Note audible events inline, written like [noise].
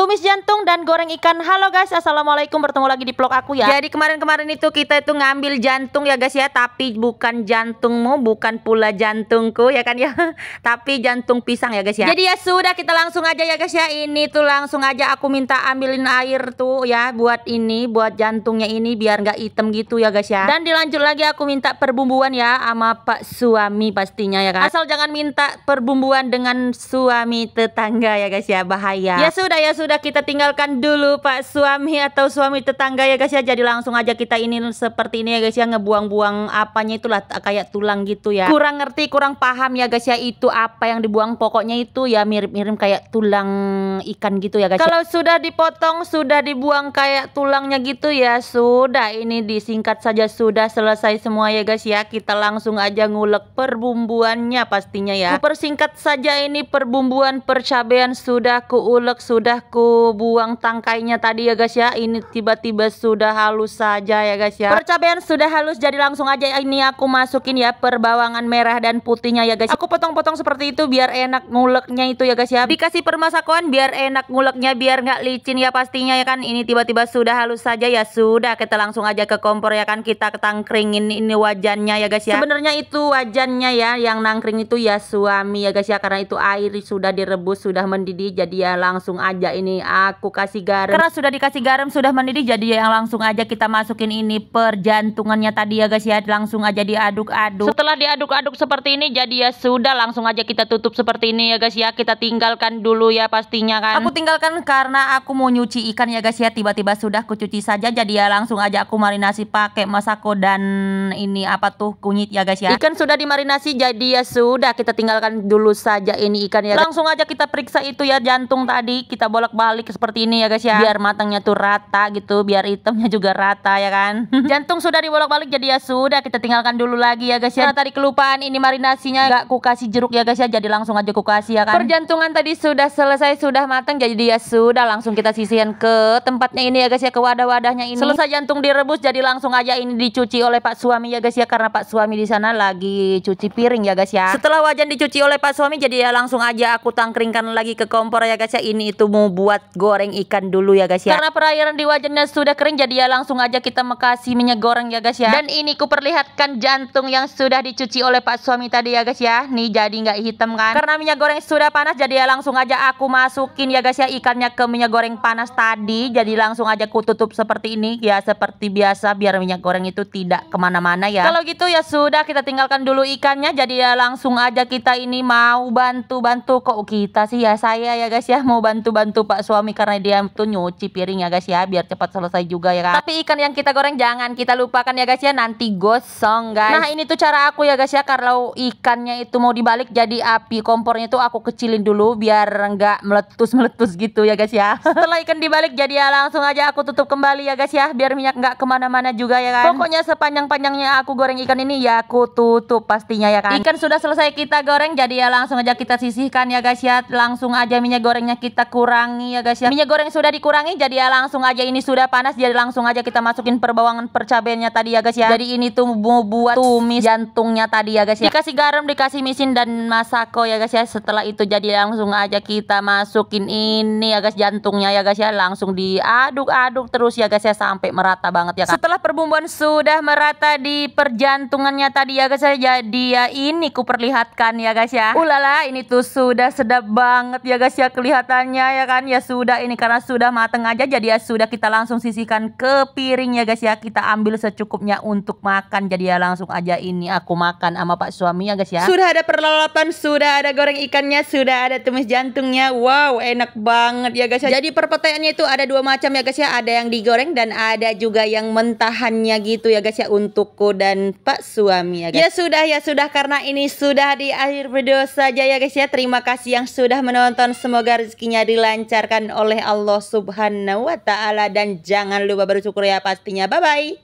tumis jantung dan goreng ikan. Halo guys, assalamualaikum bertemu lagi di vlog aku ya. Jadi kemarin-kemarin itu kita itu ngambil jantung ya guys ya, tapi bukan jantungmu, bukan pula jantungku ya kan ya, [laughs] tapi jantung pisang ya guys ya. Jadi ya sudah kita langsung aja ya guys ya. Ini tuh langsung aja aku minta ambilin air tuh ya buat ini, buat jantungnya ini biar nggak item gitu ya guys ya. Dan dilanjut lagi aku minta perbumbuan ya sama Pak suami pastinya ya kan. Asal jangan minta perbumbuan dengan suami tetangga ya guys ya, bahaya. Ya sudah ya sudah sudah kita tinggalkan dulu pak suami atau suami tetangga ya guys ya. Jadi langsung aja kita ini seperti ini ya guys ya ngebuang-buang apanya itulah kayak tulang gitu ya. Kurang ngerti, kurang paham ya guys ya itu apa yang dibuang pokoknya itu ya mirip-mirip kayak tulang ikan gitu ya guys. Ya. Kalau sudah dipotong, sudah dibuang kayak tulangnya gitu ya. Sudah ini disingkat saja sudah selesai semua ya guys ya. Kita langsung aja ngulek perbumbuannya pastinya ya. kupersingkat saja ini perbumbuan percabean sudah kuulek sudah ku aku buang tangkainya tadi ya guys ya Ini tiba-tiba sudah halus saja ya guys ya Percabaian sudah halus jadi langsung aja ini aku masukin ya Perbawangan merah dan putihnya ya guys Aku potong-potong seperti itu biar enak nguleknya itu ya guys ya Dikasih permasakuan biar enak nguleknya biar nggak licin ya pastinya ya kan Ini tiba-tiba sudah halus saja ya sudah kita langsung aja ke kompor ya kan Kita ketangkringin ini wajannya ya guys ya Sebenarnya itu wajannya ya yang nangkring itu ya suami ya guys ya Karena itu air sudah direbus sudah mendidih jadi ya langsung aja ini aku kasih garam. Karena sudah dikasih garam sudah mendidih jadi yang langsung aja kita masukin ini perjantungannya tadi ya guys ya langsung aja diaduk-aduk. Setelah diaduk-aduk seperti ini jadi ya sudah langsung aja kita tutup seperti ini ya guys ya kita tinggalkan dulu ya pastinya kan. Aku tinggalkan karena aku mau nyuci ikan ya guys ya tiba-tiba sudah aku cuci saja jadi ya langsung aja aku marinasi pakai masako dan ini apa tuh kunyit ya guys ya. Ikan sudah dimarinasi jadi ya sudah kita tinggalkan dulu saja ini ikan ya. Langsung aja kita periksa itu ya jantung tadi kita bolak bolak-balik seperti ini ya guys ya. Biar matangnya tuh rata gitu, biar hitamnya juga rata ya kan. [laughs] Jantung sudah dibolak-balik jadi ya sudah kita tinggalkan dulu lagi ya guys ya. Karena tadi kelupaan ini marinasinya gak ku kasih jeruk ya guys ya, jadi langsung aja ku kasih ya kan. Perjantungan tadi sudah selesai, sudah matang jadi ya sudah langsung kita sisihkan ke tempatnya ini ya guys ya, ke wadah-wadahnya ini. Selesai jantung direbus jadi langsung aja ini dicuci oleh Pak suami ya guys ya karena Pak suami di sana lagi cuci piring ya guys ya. Setelah wajan dicuci oleh Pak suami jadi ya langsung aja aku tangkringkan lagi ke kompor ya guys ya. Ini itu mau buat goreng ikan dulu ya guys ya. Karena perairan di wajannya sudah kering jadi ya langsung aja kita mekasih minyak goreng ya guys ya. Dan ini ku perlihatkan jantung yang sudah dicuci oleh pak suami tadi ya guys ya. Nih jadi nggak hitam kan. Karena minyak goreng sudah panas jadi ya langsung aja aku masukin ya guys ya ikannya ke minyak goreng panas tadi. Jadi langsung aja ku tutup seperti ini ya seperti biasa biar minyak goreng itu tidak kemana-mana ya. Kalau gitu ya sudah kita tinggalkan dulu ikannya jadi ya langsung aja kita ini mau bantu-bantu kok kita sih ya saya ya guys ya mau bantu-bantu pak suami karena dia tuh nyuci piring ya guys ya biar cepat selesai juga ya kan. Tapi ikan yang kita goreng jangan kita lupakan ya guys ya nanti gosong guys. Nah ini tuh cara aku ya guys ya kalau ikannya itu mau dibalik jadi api kompornya tuh aku kecilin dulu biar nggak meletus-meletus gitu ya guys ya. [laughs] Setelah ikan dibalik jadi ya langsung aja aku tutup kembali ya guys ya biar minyak nggak kemana-mana juga ya kan. Pokoknya sepanjang-panjangnya aku goreng ikan ini ya aku tutup pastinya ya kan. Ikan sudah selesai kita goreng jadi ya langsung aja kita sisihkan ya guys ya. Langsung aja minyak gorengnya kita kurang dikurangi ya guys ya. Minyak goreng sudah dikurangi jadi ya langsung aja ini sudah panas jadi langsung aja kita masukin perbawangan percabainya tadi ya guys ya. Jadi ini tuh mau buat tumis jantungnya tadi ya guys ya. Dikasih garam, dikasih misin dan masako ya guys ya. Setelah itu jadi langsung aja kita masukin ini ya guys jantungnya ya guys ya. Langsung diaduk-aduk terus ya guys ya sampai merata banget ya kan. Setelah perbumbuan sudah merata di perjantungannya tadi ya guys ya. Jadi ya ini ku perlihatkan ya guys ya. Ulala ini tuh sudah sedap banget ya guys ya kelihatannya ya kan ya sudah ini karena sudah mateng aja jadi ya sudah kita langsung sisihkan ke piring ya guys ya. Kita ambil secukupnya untuk makan. Jadi ya langsung aja ini aku makan sama Pak suami ya guys ya. Sudah ada perlalapan, sudah ada goreng ikannya, sudah ada tumis jantungnya. Wow, enak banget ya guys ya. Jadi perpetaiannya itu ada dua macam ya guys ya. Ada yang digoreng dan ada juga yang mentahannya gitu ya guys ya untukku dan Pak suami ya guys. Ya sudah ya sudah karena ini sudah di akhir video saja ya guys ya. Terima kasih yang sudah menonton. Semoga rezekinya dilancar dibiarkan oleh Allah Subhanahu wa taala dan jangan lupa bersyukur ya pastinya. Bye bye.